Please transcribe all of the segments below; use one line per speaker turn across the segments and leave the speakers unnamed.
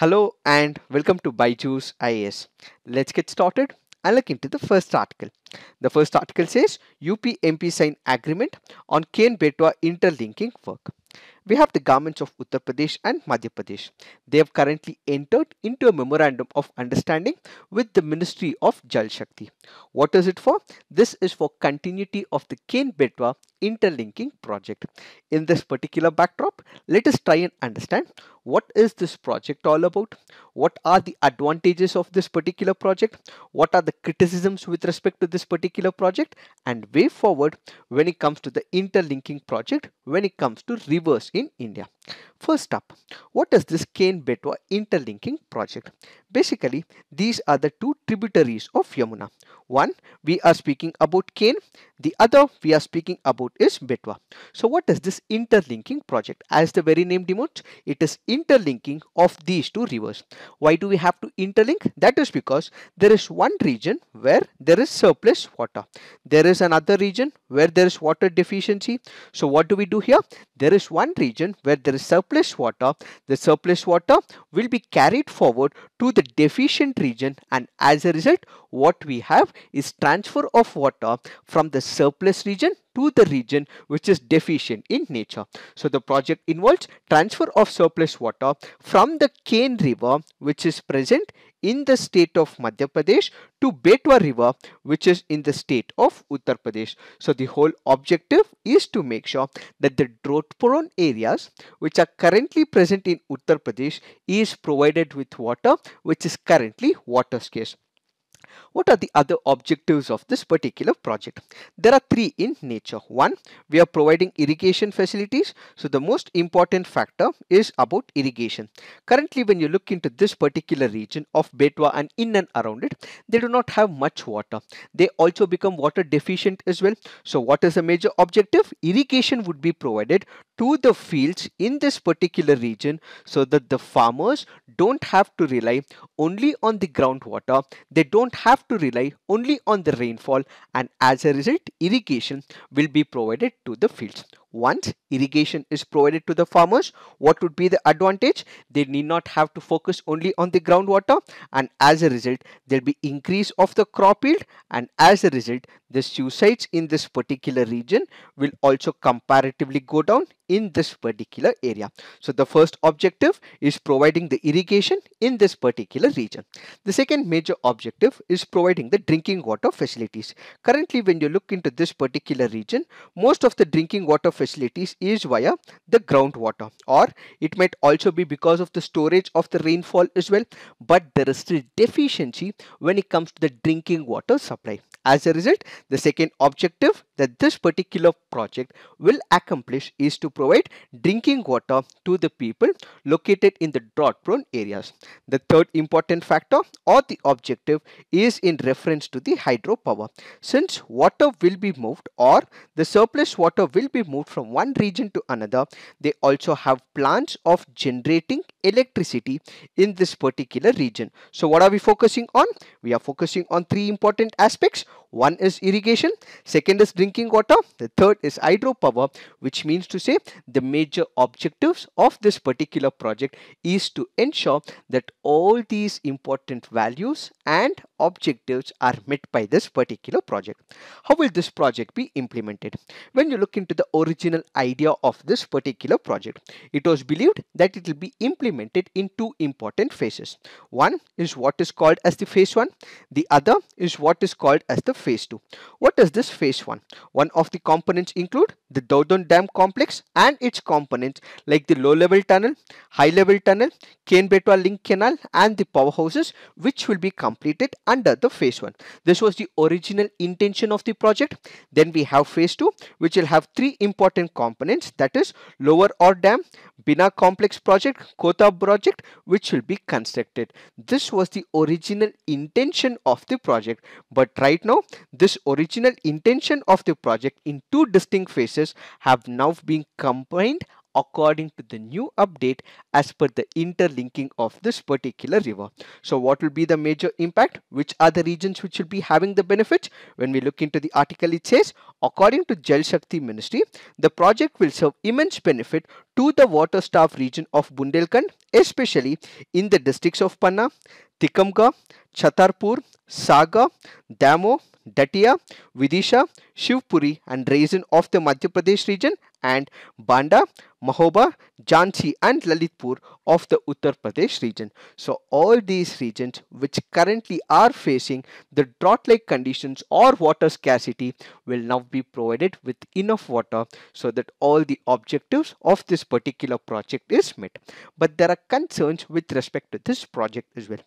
Hello and welcome to Byju's IAS. Let's get started and look into the first article. The first article says UP-MP sign agreement on Ken Betwa interlinking work. We have the governments of Uttar Pradesh and Madhya Pradesh. They have currently entered into a memorandum of understanding with the Ministry of Jal Shakti. What is it for? This is for continuity of the Ken Betwa interlinking project. In this particular backdrop, let us try and understand what is this project all about what are the advantages of this particular project what are the criticisms with respect to this particular project and way forward when it comes to the interlinking project when it comes to reverse in India First up, what is this Kane Betwa interlinking project? Basically, these are the two tributaries of Yamuna. One, we are speaking about Kane. The other we are speaking about is Betwa. So what is this interlinking project? As the very name denotes, it is interlinking of these two rivers. Why do we have to interlink? That is because there is one region where there is surplus water. There is another region where there is water deficiency. So what do we do here? there is one region where there is surplus water. The surplus water will be carried forward to the deficient region and as a result what we have is transfer of water from the surplus region to the region which is deficient in nature. So the project involves transfer of surplus water from the Cane River which is present in the state of Madhya Pradesh to Betwa River which is in the state of Uttar Pradesh. So the whole objective is to make sure that the drought prone areas which are currently present in Uttar Pradesh is provided with water which is currently water scarce. What are the other objectives of this particular project? There are three in nature. One, we are providing irrigation facilities. So the most important factor is about irrigation. Currently, when you look into this particular region of Betwa and in and around it, they do not have much water. They also become water deficient as well. So what is the major objective? Irrigation would be provided to the fields in this particular region so that the farmers don't have to rely only on the groundwater. They don't have have to rely only on the rainfall and as a result irrigation will be provided to the fields. Once irrigation is provided to the farmers, what would be the advantage? They need not have to focus only on the groundwater and as a result, there'll be increase of the crop yield and as a result, the suicides in this particular region will also comparatively go down in this particular area. So the first objective is providing the irrigation in this particular region. The second major objective is providing the drinking water facilities. Currently, when you look into this particular region, most of the drinking water facilities is via the groundwater or it might also be because of the storage of the rainfall as well but there is still deficiency when it comes to the drinking water supply. As a result the second objective that this particular project will accomplish is to provide drinking water to the people located in the drought prone areas. The third important factor or the objective is in reference to the hydropower. Since water will be moved or the surplus water will be moved from one region to another, they also have plans of generating electricity in this particular region. So what are we focusing on? We are focusing on three important aspects. One is irrigation, second is drinking water, the third is hydropower, which means to say the major objectives of this particular project is to ensure that all these important values and objectives are met by this particular project. How will this project be implemented? When you look into the original idea of this particular project, it was believed that it will be implemented in two important phases. One is what is called as the phase 1. The other is what is called as the phase 2. What is this phase 1? One of the components include the Dodon Dam complex and its components like the low-level tunnel, high-level tunnel, Kenbetwa Link Canal and the powerhouses which will be completed under the phase 1. This was the original intention of the project. Then we have phase 2 which will have three important components that is lower or dam, Bina complex project, Kota project which will be constructed. This was the original intention of the project but right now this original intention of the project in two distinct phases have now been combined according to the new update as per the interlinking of this particular river. So what will be the major impact? Which are the regions which will be having the benefits? When we look into the article, it says, according to Jal Shakti Ministry, the project will serve immense benefit to the water staff region of Bundelkhand, especially in the districts of Panna, Tikamga, Chhatarpur, Saga, Damo, Datia, Vidisha, Shivpuri and Raisin of the Madhya Pradesh region and Banda, Mahoba, Jhansi and Lalitpur of the Uttar Pradesh region. So all these regions which currently are facing the drought-like conditions or water scarcity will now be provided with enough water so that all the objectives of this particular project is met. But there are concerns with respect to this project as well.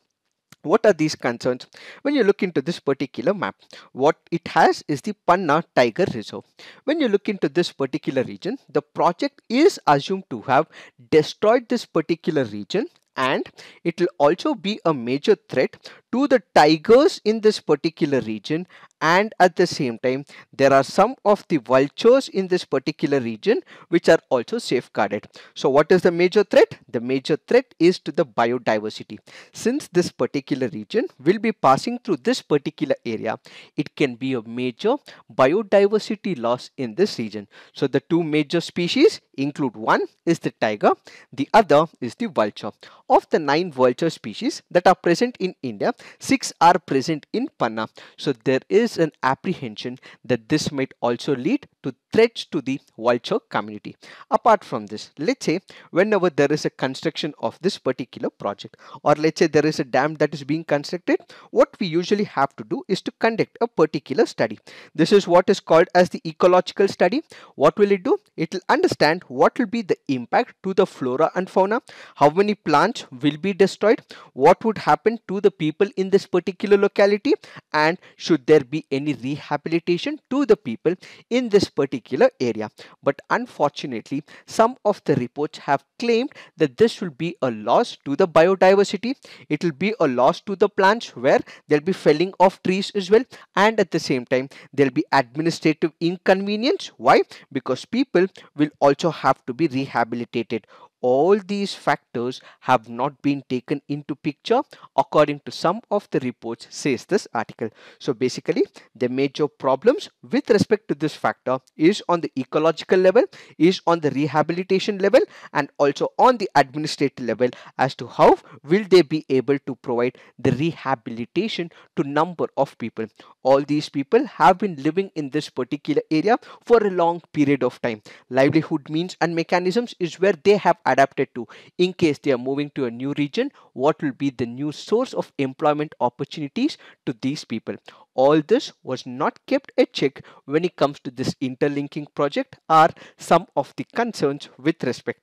What are these concerns? When you look into this particular map, what it has is the Panna Tiger Reserve. When you look into this particular region, the project is assumed to have destroyed this particular region and it will also be a major threat to the tigers in this particular region and at the same time there are some of the vultures in this particular region which are also safeguarded. So what is the major threat? The major threat is to the biodiversity. Since this particular region will be passing through this particular area, it can be a major biodiversity loss in this region. So the two major species include one is the tiger, the other is the vulture. Of the nine vulture species that are present in India, six are present in Panna. So there is is an apprehension that this might also lead to threats to the vulture community. Apart from this, let's say whenever there is a construction of this particular project or let's say there is a dam that is being constructed, what we usually have to do is to conduct a particular study. This is what is called as the ecological study. What will it do? It will understand what will be the impact to the flora and fauna, how many plants will be destroyed, what would happen to the people in this particular locality and should there be any rehabilitation to the people in this particular area. But unfortunately, some of the reports have claimed that this will be a loss to the biodiversity. It will be a loss to the plants where there'll be felling of trees as well. And at the same time, there'll be administrative inconvenience. Why? Because people will also have to be rehabilitated all these factors have not been taken into picture according to some of the reports says this article so basically the major problems with respect to this factor is on the ecological level is on the rehabilitation level and also on the administrative level as to how will they be able to provide the rehabilitation to number of people all these people have been living in this particular area for a long period of time livelihood means and mechanisms is where they have adapted to in case they are moving to a new region what will be the new source of employment opportunities to these people all this was not kept a check when it comes to this interlinking project are some of the concerns with respect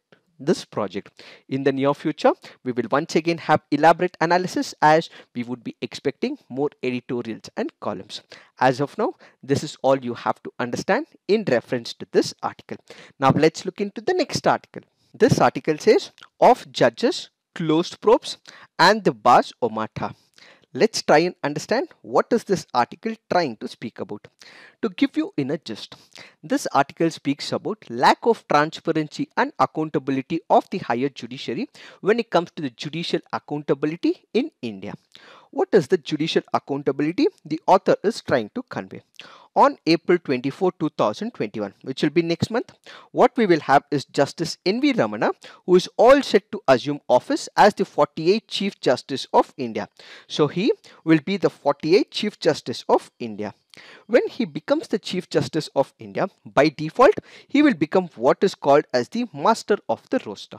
this project. In the near future, we will once again have elaborate analysis as we would be expecting more editorials and columns. As of now, this is all you have to understand in reference to this article. Now let's look into the next article this article says of judges, closed probes and the bars omata. Let's try and understand what is this article trying to speak about. To give you in a gist, this article speaks about lack of transparency and accountability of the higher judiciary when it comes to the judicial accountability in India. What is the judicial accountability the author is trying to convey? on April 24, 2021, which will be next month. What we will have is Justice N.V. Ramana, who is all set to assume office as the 48th Chief Justice of India. So he will be the 48th Chief Justice of India. When he becomes the Chief Justice of India, by default, he will become what is called as the Master of the Roster.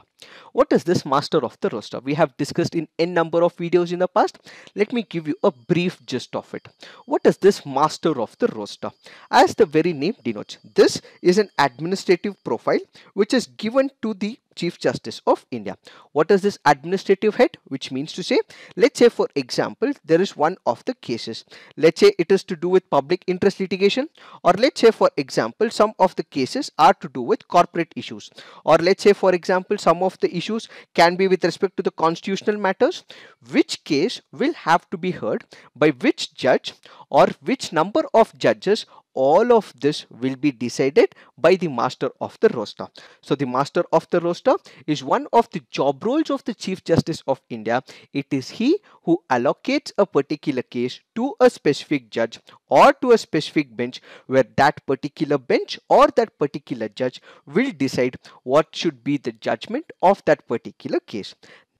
What is this Master of the Roster? We have discussed in n number of videos in the past. Let me give you a brief gist of it. What is this Master of the Roster? As the very name denotes, this is an administrative profile which is given to the Chief Justice of India. What is this administrative head? Which means to say, let's say for example, there is one of the cases. Let's say it is to do with public interest litigation or let's say for example, some of the cases are to do with corporate issues or let's say for example, some of the issues can be with respect to the constitutional matters, which case will have to be heard by which judge or which number of judges all of this will be decided by the master of the roster. So the master of the roster is one of the job roles of the Chief Justice of India. It is he who allocates a particular case to a specific judge or to a specific bench where that particular bench or that particular judge will decide what should be the judgment of that particular case.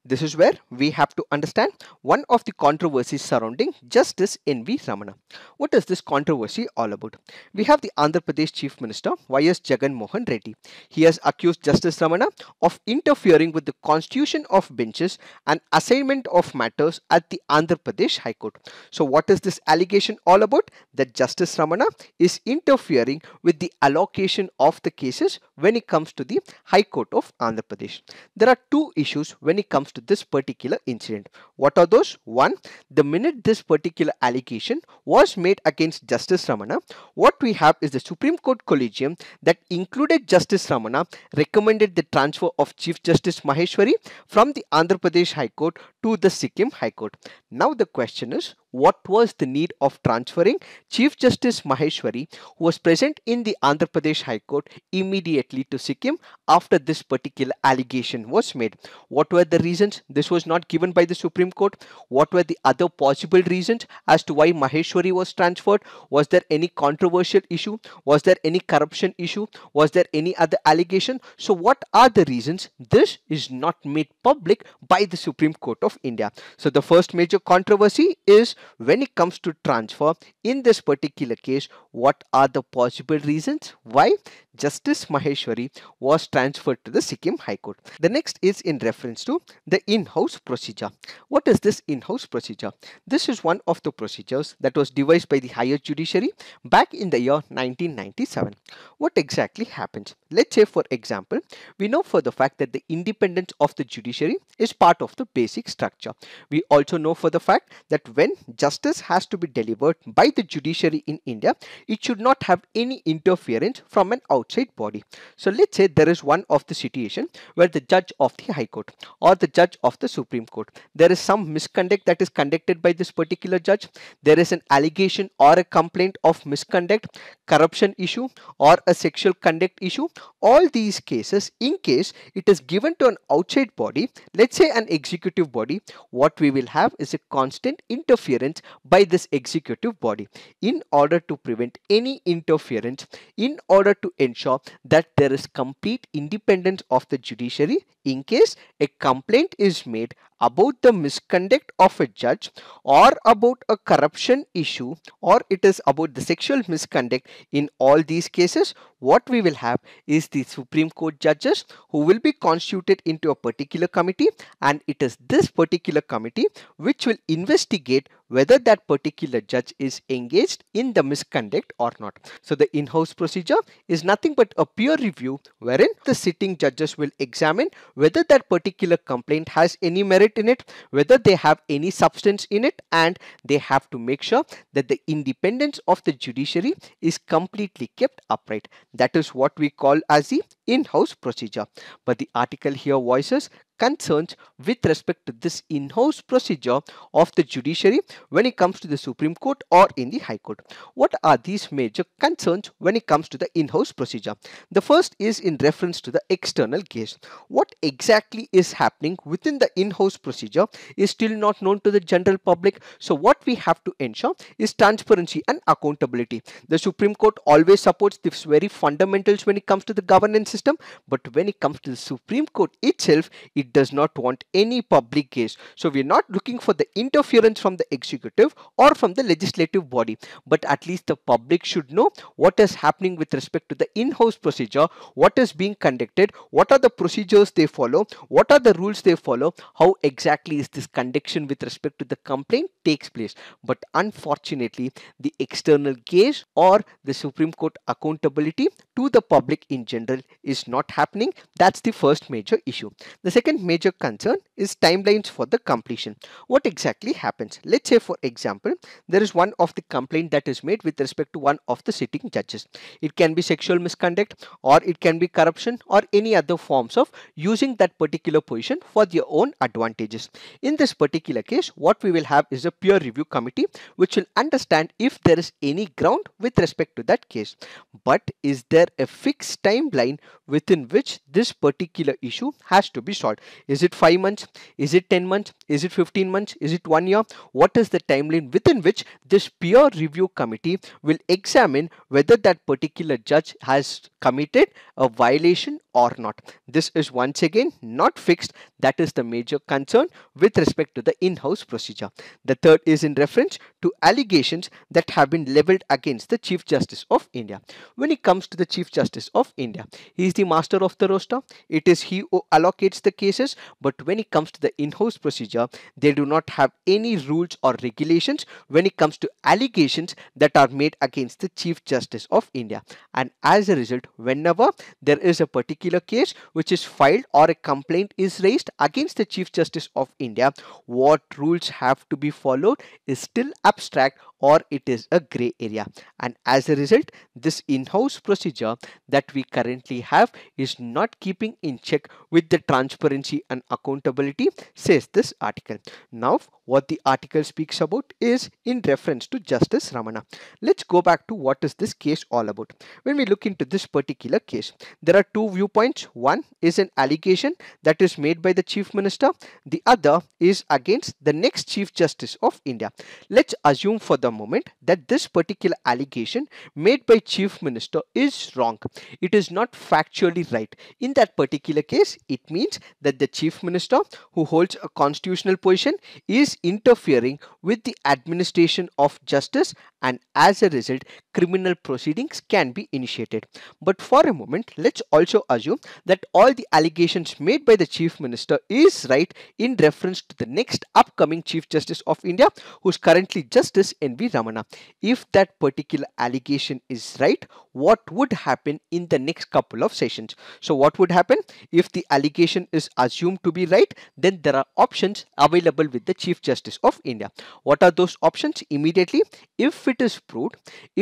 This is where we have to understand one of the controversies surrounding Justice N.V. Ramana. What is this controversy all about? We have the Andhra Pradesh Chief Minister Y.S. Jagan Mohan Reddy. He has accused Justice Ramana of interfering with the constitution of benches and assignment of matters at the Andhra Pradesh High Court. So what is this allegation all about? That Justice Ramana is interfering with the allocation of the cases when it comes to the High Court of Andhra Pradesh. There are two issues when it comes to this particular incident. What are those? One, the minute this particular allegation was made against Justice Ramana, what we have is the Supreme Court Collegium that included Justice Ramana recommended the transfer of Chief Justice Maheshwari from the Andhra Pradesh High Court to the Sikkim High Court. Now the question is, what was the need of transferring Chief Justice Maheshwari, who was present in the Andhra Pradesh High Court, immediately to Sikkim after this particular allegation was made? What were the reasons? This was not given by the Supreme Court. What were the other possible reasons as to why Maheshwari was transferred? Was there any controversial issue? Was there any corruption issue? Was there any other allegation? So what are the reasons? This is not made public by the Supreme Court of of India. So the first major controversy is when it comes to transfer. In this particular case, what are the possible reasons why Justice Maheshwari was transferred to the Sikkim High Court. The next is in reference to the in-house procedure. What is this in-house procedure? This is one of the procedures that was devised by the higher judiciary back in the year 1997. What exactly happens? Let's say for example, we know for the fact that the independence of the judiciary is part of the basic structure. We also know for the fact that when justice has to be delivered by the judiciary in India, it should not have any interference from an outside outside body. So let's say there is one of the situation where the judge of the High Court or the judge of the Supreme Court, there is some misconduct that is conducted by this particular judge. There is an allegation or a complaint of misconduct, corruption issue or a sexual conduct issue. All these cases, in case it is given to an outside body, let's say an executive body, what we will have is a constant interference by this executive body in order to prevent any interference, in order to end ensure that there is complete independence of the judiciary in case a complaint is made about the misconduct of a judge or about a corruption issue or it is about the sexual misconduct in all these cases what we will have is the Supreme Court judges who will be constituted into a particular committee and it is this particular committee which will investigate whether that particular judge is engaged in the misconduct or not. So the in-house procedure is nothing but a peer review wherein the sitting judges will examine whether that particular complaint has any merit in it, whether they have any substance in it and they have to make sure that the independence of the judiciary is completely kept upright. That is what we call as the in-house procedure. But the article here voices concerns with respect to this in-house procedure of the judiciary when it comes to the Supreme Court or in the High Court. What are these major concerns when it comes to the in-house procedure? The first is in reference to the external case. What exactly is happening within the in-house procedure is still not known to the general public. So what we have to ensure is transparency and accountability. The Supreme Court always supports these very fundamentals when it comes to the governance system but when it comes to the Supreme Court itself it does not want any public case. so we're not looking for the interference from the executive or from the legislative body but at least the public should know what is happening with respect to the in-house procedure what is being conducted what are the procedures they follow what are the rules they follow how exactly is this conduction with respect to the complaint takes place but unfortunately the external case or the Supreme Court accountability to the public in general is not happening. That's the first major issue. The second major concern is timelines for the completion. What exactly happens? Let's say for example, there is one of the complaint that is made with respect to one of the sitting judges. It can be sexual misconduct or it can be corruption or any other forms of using that particular position for their own advantages. In this particular case, what we will have is a peer review committee which will understand if there is any ground with respect to that case. But is there a fixed timeline within which this particular issue has to be solved. Is it 5 months? Is it 10 months? Is it 15 months? Is it 1 year? What is the timeline within which this peer review committee will examine whether that particular judge has committed a violation or not. This is once again not fixed. That is the major concern with respect to the in-house procedure. The third is in reference to allegations that have been leveled against the Chief Justice of India. When it comes to the Chief Justice of India, he he is the master of the roster. It is he who allocates the cases. But when it comes to the in-house procedure, they do not have any rules or regulations when it comes to allegations that are made against the Chief Justice of India. And as a result, whenever there is a particular case which is filed or a complaint is raised against the Chief Justice of India, what rules have to be followed is still abstract or it is a gray area and as a result this in-house procedure that we currently have is not keeping in check with the transparency and accountability says this article now what the article speaks about is in reference to Justice Ramana. Let's go back to what is this case all about. When we look into this particular case, there are two viewpoints. One is an allegation that is made by the Chief Minister. The other is against the next Chief Justice of India. Let's assume for the moment that this particular allegation made by Chief Minister is wrong. It is not factually right. In that particular case, it means that the Chief Minister who holds a constitutional position is interfering with the administration of justice and as a result criminal proceedings can be initiated. But for a moment let's also assume that all the allegations made by the Chief Minister is right in reference to the next upcoming Chief Justice of India who is currently Justice N.V. Ramana. If that particular allegation is right what would happen in the next couple of sessions. So what would happen? If the allegation is assumed to be right, then there are options available with the Chief Justice of India. What are those options? Immediately, if it is proved,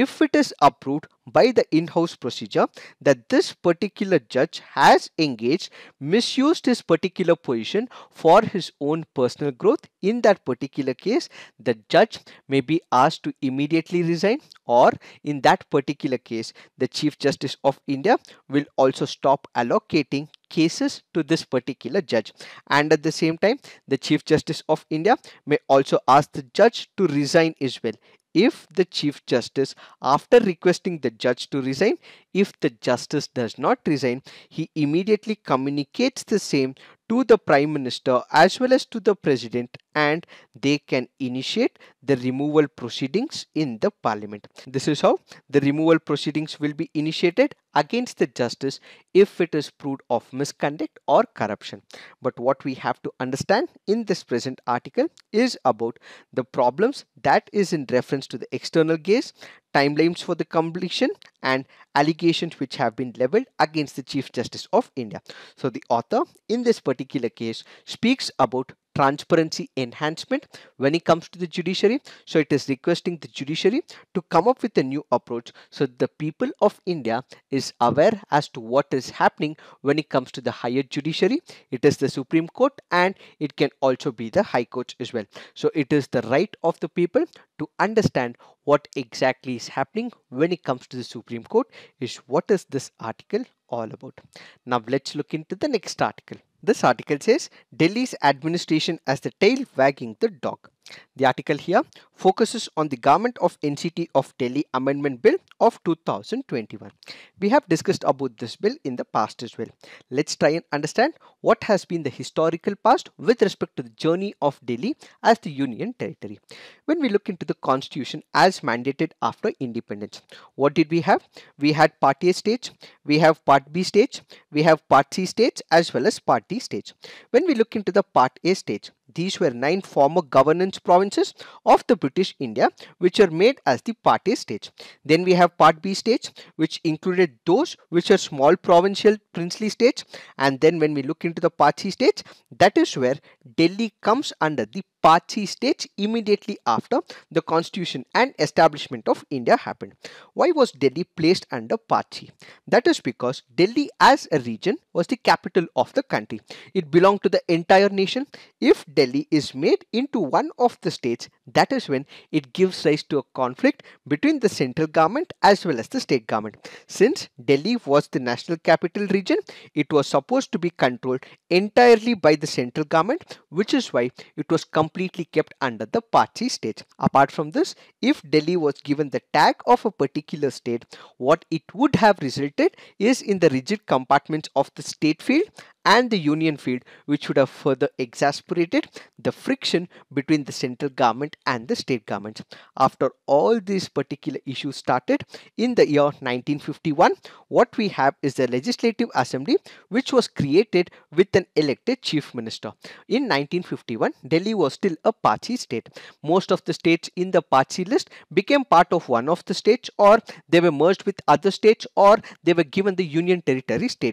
if it is approved by the in-house procedure that this particular judge has engaged, misused his particular position for his own personal growth, in that particular case, the judge may be asked to immediately resign or in that particular case, the Chief Justice of India will also stop allocating cases to this particular judge and at the same time the chief justice of india may also ask the judge to resign as well if the Chief Justice, after requesting the judge to resign, if the justice does not resign, he immediately communicates the same to the Prime Minister as well as to the President and they can initiate the removal proceedings in the Parliament. This is how the removal proceedings will be initiated against the justice if it is proved of misconduct or corruption. But what we have to understand in this present article is about the problems that is in reference to the external gaze, timelines for the completion and allegations which have been leveled against the Chief Justice of India. So the author in this particular case speaks about transparency enhancement when it comes to the judiciary. So it is requesting the judiciary to come up with a new approach so the people of India is aware as to what is happening when it comes to the higher judiciary. It is the Supreme Court and it can also be the High Court as well. So it is the right of the people to understand what exactly is happening when it comes to the Supreme Court is what is this article all about. Now let's look into the next article. This article says Delhi's administration as the tail wagging the dog. The article here focuses on the Government of NCT of Delhi Amendment Bill of 2021. We have discussed about this bill in the past as well. Let's try and understand what has been the historical past with respect to the journey of Delhi as the Union territory. When we look into the constitution as mandated after independence, what did we have? We had part A stage, we have part B stage, we have part C stage as well as part D stage. When we look into the part A stage, these were nine former governance provinces of the British India which were made as the Part A stage. Then we have Part B stage which included those which are small provincial princely states and then when we look into the Part C stage that is where Delhi comes under the Pachi states immediately after the constitution and establishment of India happened. Why was Delhi placed under Pachi? That is because Delhi as a region was the capital of the country. It belonged to the entire nation. If Delhi is made into one of the states, that is when it gives rise to a conflict between the central government as well as the state government. Since Delhi was the national capital region, it was supposed to be controlled entirely by the central government, which is why it was completely completely kept under the Parsi state. Apart from this, if Delhi was given the tag of a particular state, what it would have resulted is in the rigid compartments of the state field and the union field which would have further exacerbated the friction between the central government and the state governments. After all these particular issues started in the year 1951, what we have is the Legislative Assembly which was created with an elected chief minister. In 1951, Delhi was still a Parsi state. Most of the states in the Parsi list became part of one of the states or they were merged with other states or they were given the union territory status.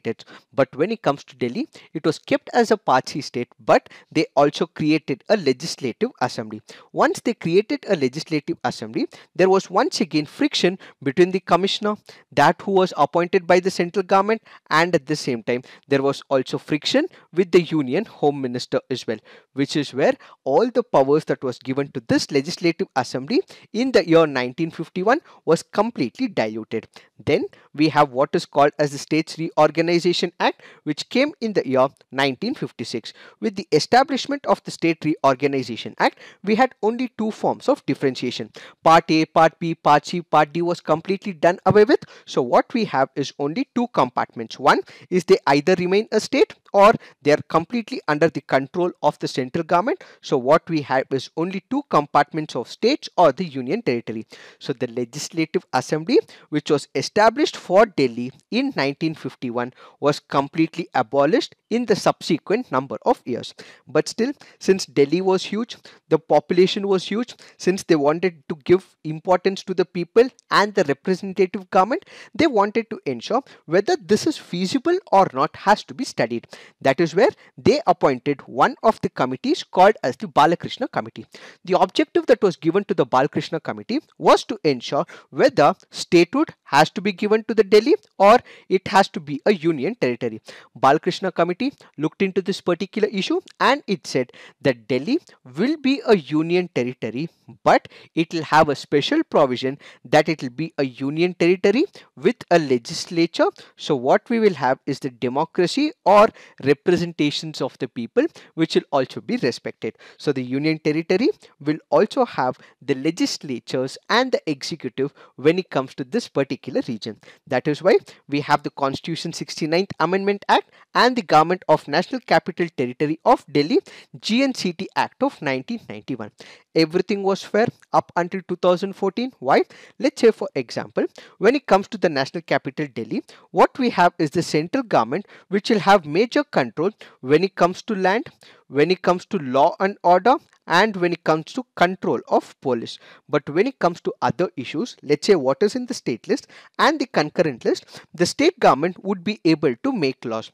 But when it comes to Delhi, assembly. It was kept as a Pachi state, but they also created a legislative assembly. Once they created a legislative assembly, there was once again friction between the commissioner, that who was appointed by the central government, and at the same time, there was also friction with the union home minister as well, which is where all the powers that was given to this legislative assembly in the year 1951 was completely diluted. Then we have what is called as the States Reorganization Act, which came in in the year 1956. With the establishment of the State Reorganization Act, we had only two forms of differentiation. Part A, Part B, Part C, Part D was completely done away with. So what we have is only two compartments. One is they either remain a state or they are completely under the control of the central government. So what we have is only two compartments of states or the union territory. So the legislative assembly which was established for Delhi in 1951 was completely abolished in the subsequent number of years. But still since Delhi was huge, the population was huge, since they wanted to give importance to the people and the representative government, they wanted to ensure whether this is feasible or not has to be studied. That is where they appointed one of the committees called as the Balakrishna Committee. The objective that was given to the Balakrishna Committee was to ensure whether statehood has to be given to the Delhi or it has to be a union territory. Balkrishna committee looked into this particular issue and it said that Delhi will be a union territory but it will have a special provision that it will be a union territory with a legislature. So what we will have is the democracy or representations of the people which will also be respected. So the union territory will also have the legislatures and the executive when it comes to this particular particular region. That is why we have the Constitution 69th Amendment Act and the Government of National Capital Territory of Delhi GNCT Act of 1991. Everything was fair up until 2014. Why? Let's say for example, when it comes to the National Capital Delhi, what we have is the central government which will have major control when it comes to land, when it comes to law and order and when it comes to control of police but when it comes to other issues let's say what is in the state list and the concurrent list the state government would be able to make laws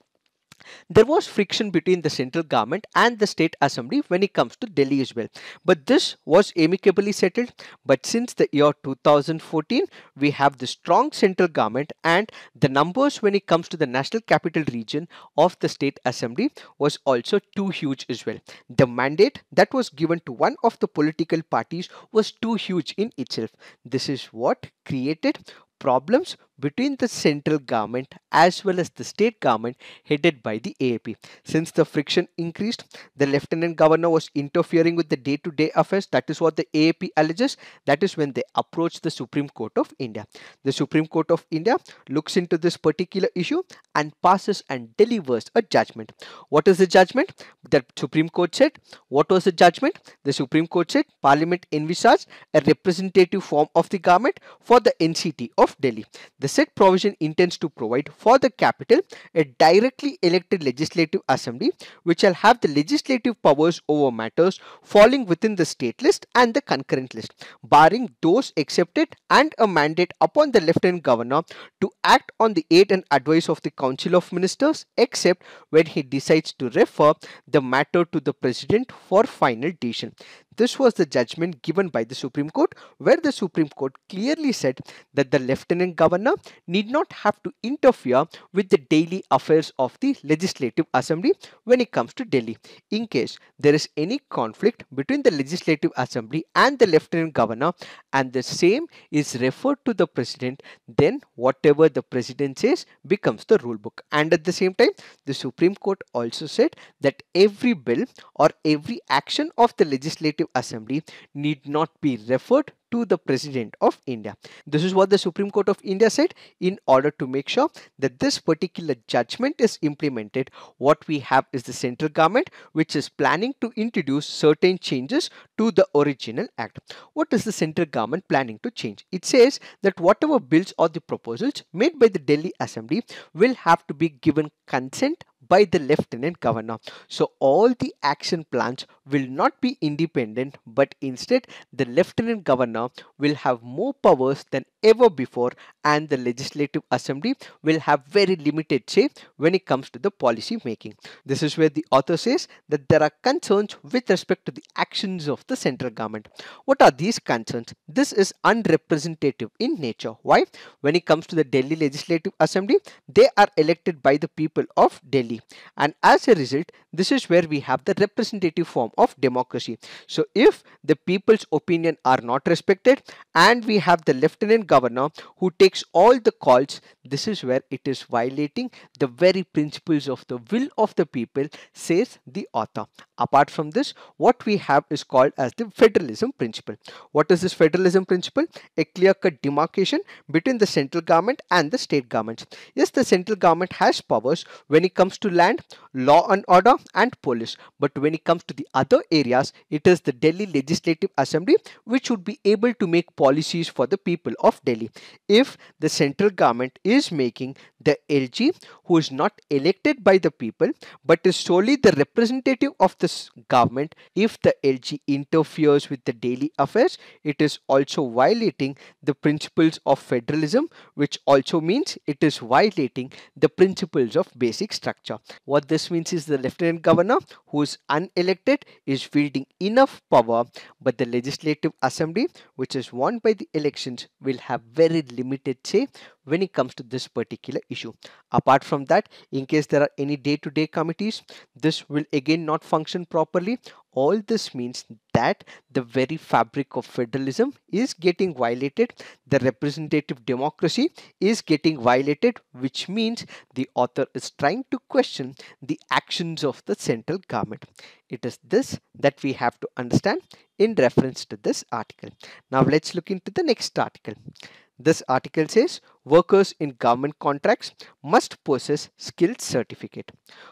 there was friction between the central government and the state assembly when it comes to Delhi as well. But this was amicably settled. But since the year 2014, we have the strong central government and the numbers when it comes to the national capital region of the state assembly was also too huge as well. The mandate that was given to one of the political parties was too huge in itself. This is what created problems between the central government as well as the state government headed by the AAP. Since the friction increased, the lieutenant governor was interfering with the day-to-day -day affairs. That is what the AAP alleges. That is when they approached the Supreme Court of India. The Supreme Court of India looks into this particular issue and passes and delivers a judgment. What is the judgment? The Supreme Court said. What was the judgment? The Supreme Court said Parliament envisaged a representative form of the government for the NCT of Delhi. The said provision intends to provide for the capital a directly elected legislative assembly which shall have the legislative powers over matters falling within the state list and the concurrent list, barring those accepted and a mandate upon the lieutenant governor to act on the aid and advice of the council of ministers except when he decides to refer the matter to the president for final decision. This was the judgment given by the Supreme Court, where the Supreme Court clearly said that the Lieutenant Governor need not have to interfere with the daily affairs of the Legislative Assembly when it comes to Delhi, in case there is any conflict between the Legislative Assembly and the Lieutenant Governor, and the same is referred to the President, then whatever the President says becomes the rule book. And at the same time, the Supreme Court also said that every bill or every action of the Legislative Legislative Assembly need not be referred to the President of India. This is what the Supreme Court of India said in order to make sure that this particular judgment is implemented. What we have is the central government which is planning to introduce certain changes to the original act. What is the central government planning to change? It says that whatever bills or the proposals made by the Delhi Assembly will have to be given consent by the Lieutenant Governor. So all the action plans will not be independent but instead the Lieutenant Governor will have more powers than ever before and the Legislative Assembly will have very limited say when it comes to the policy making. This is where the author says that there are concerns with respect to the actions of the central government. What are these concerns? This is unrepresentative in nature. Why? When it comes to the Delhi Legislative Assembly, they are elected by the people of Delhi. And as a result, this is where we have the representative form of democracy. So if the people's opinion are not respected and we have the lieutenant governor who takes all the calls, this is where it is violating the very principles of the will of the people, says the author. Apart from this, what we have is called as the federalism principle. What is this federalism principle? A clear-cut demarcation between the central government and the state governments. Yes, the central government has powers when it comes to land, law and order and police. But when it comes to the other areas, it is the Delhi Legislative Assembly which would be able to make policies for the people of Delhi. If the central government is making the LG who is not elected by the people but is solely the representative of this government, if the LG interferes with the daily affairs, it is also violating the principles of federalism which also means it is violating the principles of basic structure. What this means is the Lieutenant Governor, who is unelected, is wielding enough power, but the Legislative Assembly, which is won by the elections, will have very limited say when it comes to this particular issue. Apart from that, in case there are any day-to-day -day committees, this will again not function properly all this means that the very fabric of federalism is getting violated the representative democracy is getting violated which means the author is trying to question the actions of the central government it is this that we have to understand in reference to this article now let's look into the next article this article says workers in government contracts must possess skilled certificate.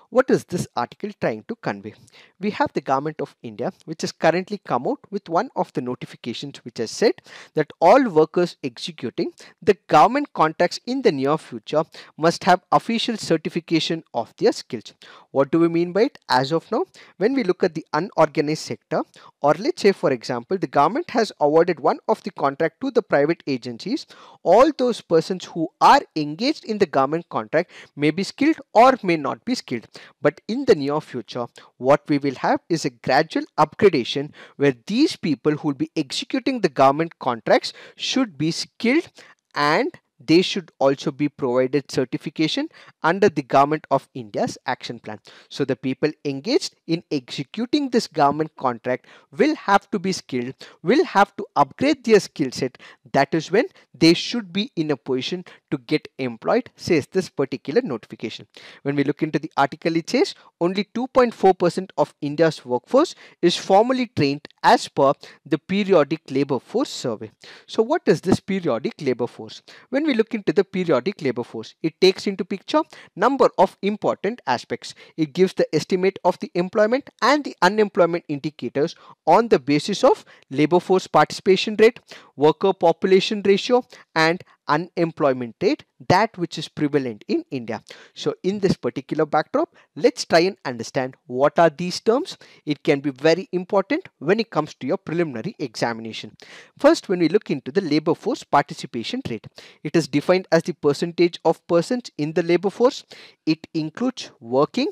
What is this article trying to convey? We have the government of India which has currently come out with one of the notifications which has said that all workers executing the government contracts in the near future must have official certification of their skills. What do we mean by it? As of now, when we look at the unorganized sector or let's say for example the government has awarded one of the contract to the private agencies, all those persons who are engaged in the government contract may be skilled or may not be skilled. But in the near future, what we will have is a gradual upgradation where these people who will be executing the government contracts should be skilled and they should also be provided certification under the Government of India's action plan. So the people engaged in executing this government contract will have to be skilled, will have to upgrade their skill set. That is when they should be in a position to get employed, says this particular notification. When we look into the article, it says only 2.4% of India's workforce is formally trained as per the periodic labor force survey. So what is this periodic labor force? When we we look into the periodic labor force, it takes into picture number of important aspects. It gives the estimate of the employment and the unemployment indicators on the basis of labor force participation rate, worker population ratio and unemployment rate that which is prevalent in India. So in this particular backdrop, let's try and understand what are these terms. It can be very important when it comes to your preliminary examination. First, when we look into the labor force participation rate, it is defined as the percentage of persons in the labor force. It includes working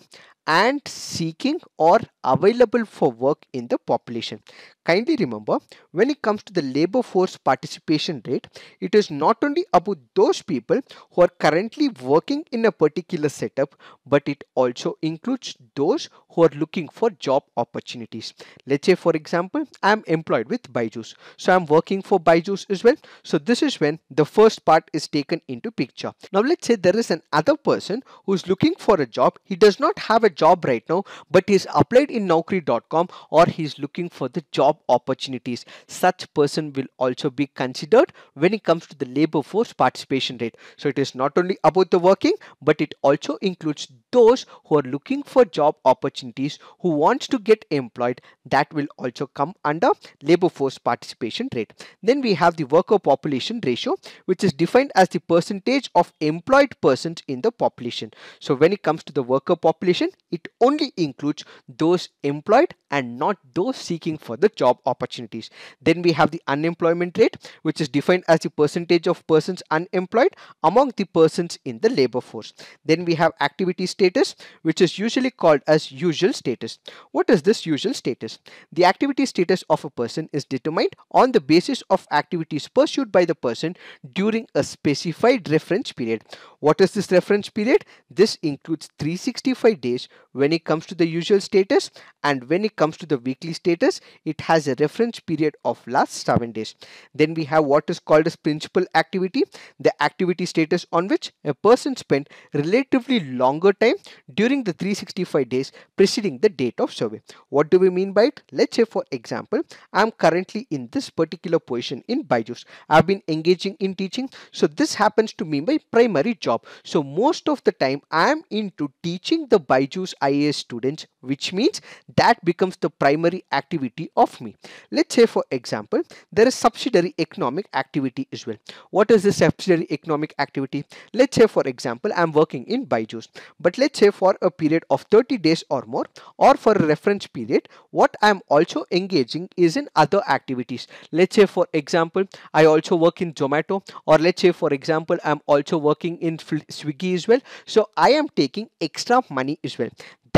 and seeking or available for work in the population. Kindly remember, when it comes to the labor force participation rate, it is not only about those people who are currently working in a particular setup, but it also includes those who are looking for job opportunities. Let's say, for example, I am employed with Byju's. So I am working for Byju's as well. So this is when the first part is taken into picture. Now let's say there is another person who is looking for a job. He does not have a job right now but he's applied in naukri.com or he's looking for the job opportunities such person will also be considered when it comes to the labor force participation rate so it is not only about the working but it also includes those who are looking for job opportunities who wants to get employed that will also come under labor force participation rate then we have the worker population ratio which is defined as the percentage of employed persons in the population so when it comes to the worker population it only includes those employed and not those seeking for the job opportunities. Then we have the unemployment rate, which is defined as the percentage of persons unemployed among the persons in the labor force. Then we have activity status, which is usually called as usual status. What is this usual status? The activity status of a person is determined on the basis of activities pursued by the person during a specified reference period. What is this reference period? This includes 365 days when it comes to the usual status and when it comes to the weekly status it has a reference period of last 7 days then we have what is called as principal activity the activity status on which a person spent relatively longer time during the 365 days preceding the date of survey what do we mean by it let's say for example i'm currently in this particular position in Byju's I've been engaging in teaching so this happens to me my primary job so most of the time I'm into teaching the Byju's choose IAS students which means that becomes the primary activity of me. Let's say for example there is subsidiary economic activity as well. What is this subsidiary economic activity? Let's say for example I am working in Byju's but let's say for a period of 30 days or more or for a reference period what I am also engaging is in other activities. Let's say for example I also work in Zomato or let's say for example I am also working in Swiggy as well. So I am taking extra money as well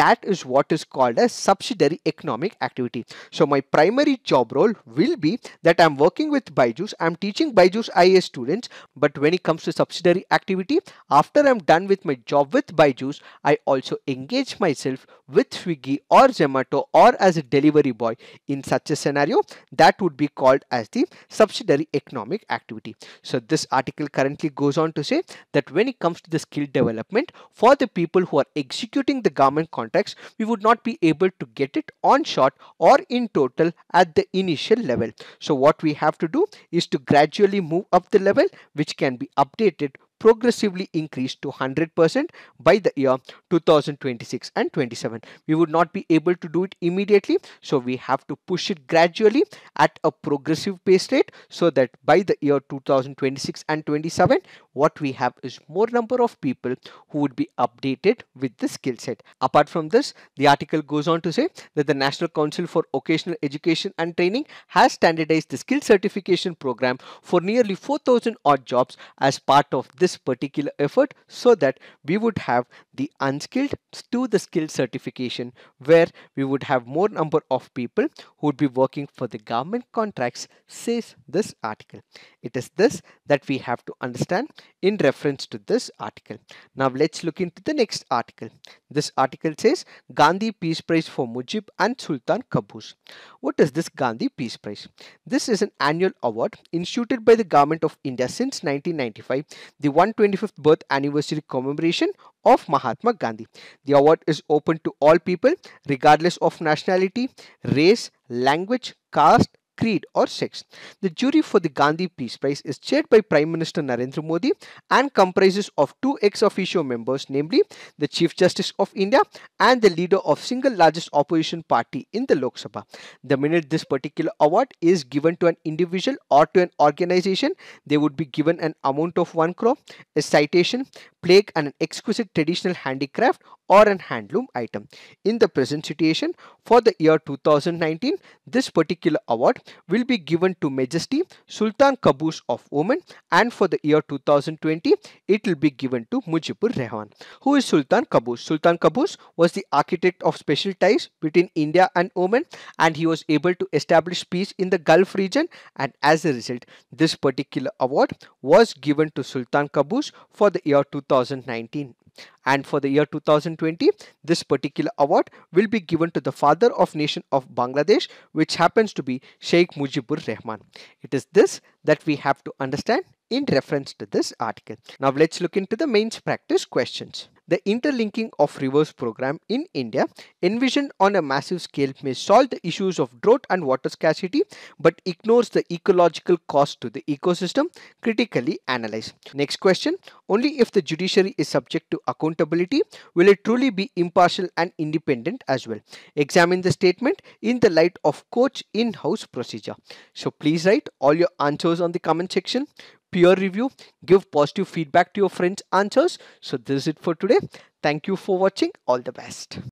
that is what is called a subsidiary economic activity. So my primary job role will be that I'm working with Byju's, I'm teaching Byju's IA students, but when it comes to subsidiary activity, after I'm done with my job with Byju's, I also engage myself with Swiggy or Zomato or as a delivery boy. In such a scenario, that would be called as the subsidiary economic activity. So this article currently goes on to say that when it comes to the skill development for the people who are executing the government contract we would not be able to get it on shot or in total at the initial level. So what we have to do is to gradually move up the level which can be updated progressively increase to 100% by the year 2026 and 27. We would not be able to do it immediately. So we have to push it gradually at a progressive pace rate so that by the year 2026 and 27, what we have is more number of people who would be updated with the skill set. Apart from this, the article goes on to say that the National Council for Occasional Education and Training has standardized the skill certification program for nearly 4,000 odd jobs as part of this this particular effort so that we would have the unskilled to the skilled certification where we would have more number of people who would be working for the government contracts says this article. It is this that we have to understand in reference to this article. Now let's look into the next article. This article says Gandhi Peace Prize for Mujib and Sultan Qaboos. What is this Gandhi Peace Prize? This is an annual award instituted by the government of India since 1995. The 125th birth anniversary commemoration of Mahatma Gandhi. The award is open to all people regardless of nationality, race, language, caste, creed or sex. The jury for the Gandhi Peace Prize is chaired by Prime Minister Narendra Modi and comprises of two ex officio members, namely the Chief Justice of India and the leader of single largest opposition party in the Lok Sabha. The minute this particular award is given to an individual or to an organization, they would be given an amount of 1 crore, a citation, plaque and an exquisite traditional handicraft or an handloom item. In the present situation for the year 2019, this particular award will be given to Majesty Sultan Qaboos of Oman and for the year 2020 it will be given to Mujibur Rahman. Who is Sultan Qaboos? Sultan Qaboos was the architect of special ties between India and Oman and he was able to establish peace in the Gulf region and as a result this particular award was given to Sultan Qaboos for the year 2019 and for the year 2020 this particular award will be given to the father of nation of Bangladesh which happens to be Sheikh Mujibur Rahman. It is this that we have to understand in reference to this article. Now let's look into the mains practice questions. The interlinking of rivers program in India envisioned on a massive scale may solve the issues of drought and water scarcity but ignores the ecological cost to the ecosystem critically analyze. Next question, only if the judiciary is subject to accountability will it truly be impartial and independent as well. Examine the statement in the light of coach in-house procedure. So please write all your answers on the comment section peer review, give positive feedback to your friends' answers. So this is it for today. Thank you for watching. All the best.